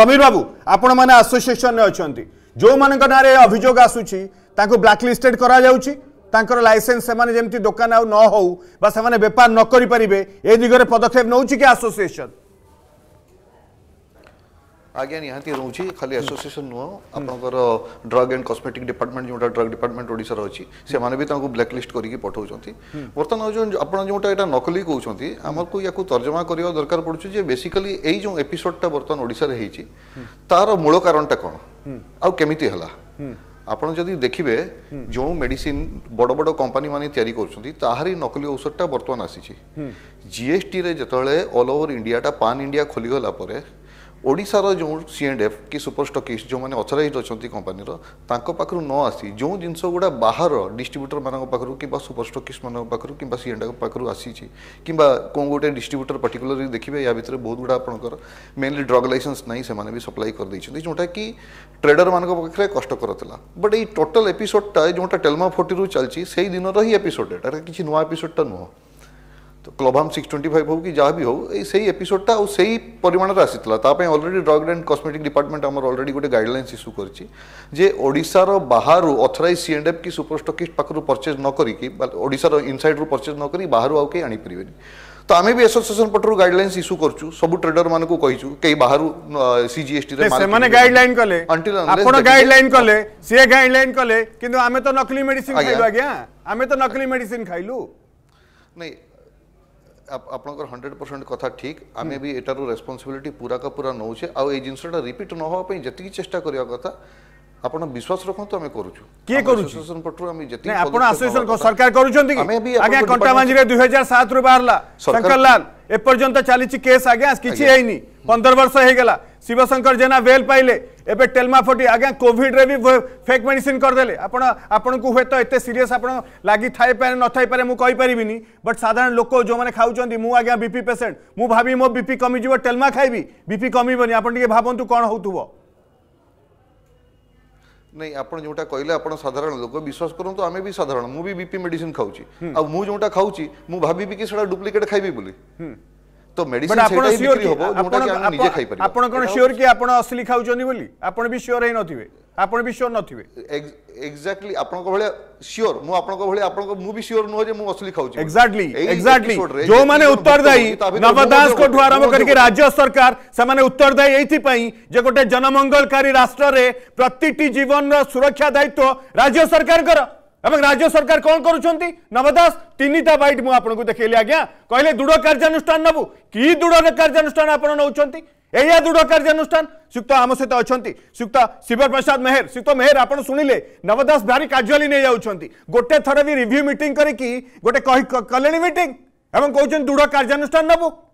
ସମୀର ବାବୁ ଆପଣମାନେ ଆସୋସିଏସନରେ ଅଛନ୍ତି ଯେଉଁମାନଙ୍କ ନାଁରେ ଅଭିଯୋଗ ଆସୁଛି ତାଙ୍କୁ ବ୍ଲାକ୍ଲିଷ୍ଟେଡ୍ କରାଯାଉଛି ତାଙ୍କର ଲାଇସେନ୍ସ ସେମାନେ ଯେମିତି ଦୋକାନ ଆଉ ନ ହେଉ ବା ସେମାନେ ବେପାର ନ କରିପାରିବେ ଏ ଦିଗରେ ପଦକ୍ଷେପ ନେଉଛି କି ଆସୋସିଏସନ୍ ଆଜ୍ଞା ନିହାତି ରହୁଛି ଖାଲି ଆସୋସିଏସନ୍ ନୁହଁ ଆପଣଙ୍କର ଡ୍ରଗ୍ ଆଣ୍ଡ କସମେଟିକ୍ ଡିପାର୍ଟମେଣ୍ଟ ଯେଉଁଟା ଡ୍ରଗ୍ ଡିପାର୍ଟମେଣ୍ଟ ଓଡ଼ିଶାର ଅଛି ସେମାନେ ବି ତାଙ୍କୁ ବ୍ଲାକ୍ କରିକି ପଠାଉଛନ୍ତି ବର୍ତ୍ତମାନ ଯେଉଁ ଆପଣ ଯେଉଁଟା ଏଇଟା ନକଲି କହୁଛନ୍ତି ଆମକୁ ୟାକୁ ତର୍ଜମା କରିବା ଦରକାର ପଡ଼ୁଛି ଯେ ବେସିକାଲି ଏଇ ଯେଉଁ ଏପିସୋଡ଼ଟା ବର୍ତ୍ତମାନ ଓଡ଼ିଶାରେ ହେଇଛି ତାର ମୂଳ କାରଣଟା କ'ଣ ଆଉ କେମିତି ହେଲା ଆପଣ ଯଦି ଦେଖିବେ ଯେଉଁ ମେଡିସିନ୍ ବଡ଼ ବଡ଼ କମ୍ପାନୀ ମାନେ ତିଆରି କରୁଛନ୍ତି ତାହାରି ନକଲି ଔଷଧଟା ବର୍ତ୍ତମାନ ଆସିଛି ଜିଏସ୍ଟିରେ ଯେତେବେଳେ ଅଲ୍ ଓଭର ଇଣ୍ଡିଆଟା ପାନ୍ ଇଣ୍ଡିଆ ଖୋଲିଗଲା ପରେ ଓଡ଼ିଶାର ଯେଉଁ ସି ଆଣ୍ଡ ଏଫ୍ କି ସୁପର ଷ୍ଟକିଷ୍ଟ ଯେଉଁମାନେ ଅଥରାଇଜ୍ ଅଛନ୍ତି କମ୍ପାନୀର ତାଙ୍କ ପାଖରୁ ନ ଆସି ଯେଉଁ ଜିନିଷ ଗୁଡ଼ା ବାହାର ଡିଷ୍ଟ୍ରିବ୍ୟୁଟରମାନଙ୍କ ପାଖରୁ କିମ୍ବା ସୁପର ଷ୍ଟକିଷ୍ଟମାନଙ୍କ ପାଖରୁ କିମ୍ବା ସି ଆଣ୍ଡ ଏଫ୍ ପାଖରୁ ଆସିଛି କିମ୍ବା କେଉଁ ଗୋଟେ ଡିଷ୍ଟ୍ରିବ୍ୟୁଟର ପାର୍ଟିକୁଲାରଲି ଦେଖିବେ ୟା ଭିତରେ ବହୁତ ଗୁଡ଼ା ଆପଣଙ୍କର ମେନଲି ଡ୍ରଗ୍ ଲାଇସେନ୍ସ ନାହିଁ ସେମାନେ ବି ସପ୍ଲାଇ କରିଦେଇଛନ୍ତି ଯେଉଁଟାକି ଟ୍ରେଡରମାନଙ୍କ ପାଖରେ କଷ୍ଟକର ଥିଲା ବଟ୍ ଏଇ ଟୋଟାଲ୍ ଏପିସୋଡ଼ଟା ଯେଉଁଟା ଟେଲମା ଫୋର୍ଟିରୁ ଚାଲିଛି ସେଇ ଦିନର ହିଁ ଏପିସୋଡ଼ଟା ଏଇଟା କିଛି ନୂଆ ଏପିସୋଡ଼ଟା ନୁହଁ ତ କ୍ଲବହାମ୍ ସିକ୍ସ ଟ୍ୱେଣ୍ଟି ଫାଇଭ୍ ହେଉ କି ଯାହା ବି ହଉ ଏଇ ସେଇ ଏପିସୋଡ଼ଟା ଆଉ ସେଇ ପରିମାଣର ଆସିଥିଲା ତା ପାଇଁ already drug and cosmetic department ଆମର ଅଲରେଡ଼ି ଗୋଟେ ଗାଇଡ଼ଲାଇନ୍ସ ଇସ୍ୟୁ କରିଛି ଯେ ଓଡ଼ିଶାର ବାହାରୁ ଅଥରାଇଜ୍ ସି ଏଣ୍ଡ ଏଫ୍ କି ସୁପରଷ୍ଟକିଷ୍ଟ ପାଖରୁ ପରଚେଜ୍ ନ କରିକି ଓଡ଼ିଶାର ଇନସାଇଡ଼୍ରୁ ପରଚେଜ୍ ନ କରି ବାହାରୁ ଆଉ କେହି ଆଣିପାରିବେନି তো আমি বি আসোসিয়েসন পটরু গাইডলাইন্স ইস্যু করছু সবু ট্রেডর মানকু কইছু কেই বাহারু সিজিএসটি রে সেমানে গাইডলাইন কলে আপন କଲେ ସିଏ সে গাইডলাইন কলে কিন্তু আমি তো নকলি মেডিসিন খাইবা গ্যা আমি তো নকলি মেডিসিন খাইলু নাই ଆପଣଙ୍କର ହଣ୍ଡ୍ରେଡ଼ ପରସେଣ୍ଟ କଥା ଠିକ୍ ଆମେ ବି ଏଟାରୁ ରେସ୍ପନ୍ସିବିଲିଟି ପୁରା କା ପୁରା ନେଉଛେ ଆଉ ଏଇ ଜିନିଷଟା ରିପିଟ୍ ନ ହେବା ପାଇଁ ଯେତିକି ଚେଷ୍ଟା କରିବା କଥା ଆପଣ ବିଶ୍ୱାସ ରଖନ୍ତୁ ଆମେ କରୁଛୁ କିଏ କରୁଛୁ ପଟରୁ ଆମେ ଯେତିକି ଆପଣ ଆସୋସିଏସନ ସରକାର କରୁଛନ୍ତି କି ଆଜ୍ଞା କଣ୍ଟାମାଞ୍ଜିରେ ଦୁଇ ହଜାର ସାତରୁ ବାହାରିଲା ଶଙ୍କର ଲାଲ ଏପର୍ଯ୍ୟନ୍ତ ଚାଲିଛି କେସ୍ ଆଜ୍ଞା କିଛି ହେଇନି ପନ୍ଦର ବର୍ଷ ହେଇଗଲା শিবশঙ্কর ଜେନା ବେଲ୍ ପାଇଲେ ଏବେ ଟେଲମାଫଟି ଆଜ୍ଞା କୋଭିଡ୍ରେ ବି ଫେକ୍ ମେଡିସିନ୍ କରିଦେଲେ ଆପଣ ଆପଣଙ୍କୁ ହୁଏତ ଏତେ ସିରିୟସ୍ ଆପଣ ଲାଗିଥାଇପାରେ ନଥାଇପାରେ ମୁଁ କହିପାରିବିନି ବଟ୍ ସାଧାରଣ ଲୋକ ଯେଉଁମାନେ ଖାଉଛନ୍ତି ମୁଁ ଆଜ୍ଞା ବିପି ପେସେଣ୍ଟ ମୁଁ ଭାବି ମୋ ବିପି କମିଯିବ ଟେଲମା ଖାଇବି ବିପି କମିବନି ଆପଣ ଟିକେ ଭାବନ୍ତୁ କ'ଣ ହେଉଥିବ ନାଇଁ ଆପଣ ଯେଉଁଟା କହିଲେ ଆପଣ ସାଧାରଣ ଲୋକ ବିଶ୍ୱାସ କରନ୍ତୁ ଆମେ ବି ସାଧାରଣ ମୁଁ ବି ବିପି ମେଡିସିନ୍ ଖାଉଛି ଆଉ ମୁଁ ଯେଉଁଟା ଖାଉଛି ମୁଁ ଭାବିବି କି ସେଟା ଡୁପ୍ଲିକେଟ୍ ଖାଇବି ବୋଲି তো মেডিসিন সেটা বিক্রি হবো যোটা কি আমি নিজে খাই পারিব আপন কোন সিওর কি আপন অসলি খাউচনি বলি আপন বি সিওর হই নথিবে আপন বি সিওর নথিবে এক্স্যাক্টলি আপনক ভলে সিওর মু আপনক ভলে আপনক মু বি সিওর নহ যে মু অসলি খাউচি এক্স্যাক্টলি এক্স্যাক্টলি যো মানে উত্তরদায়ী নবদাস কোঠু আরম্ভ করিকে রাজ্য সরকার সেমানে উত্তরদায়ী এইথি পাই যে গোটে জনমঙ্গলকারী রাষ্ট্রে প্রতিটি জীবনর সুরক্ষা দায়িত্ব রাজ্য সরকারଙ୍କର राज्य सरकार कौन कर नवदास तीन टा बैट मुझे देखेली आज्ञा कहले दृढ़ कार्यानुष्ठान नबू कि दृढ़ कार्यानुष्ठान आप यहाँ दृढ़ कार्यानुष्ठान सुक्त आम सहित अच्छा सुक्त शिव प्रसाद मेहर सुक्त मेहर आप शुणिले नवदास भारी काजुआली नहीं जाऊँच गोटे थर भी रिव्यू मीट करी गोटे कले मीट कौन दृढ़ कार्यानुष्ठान नबू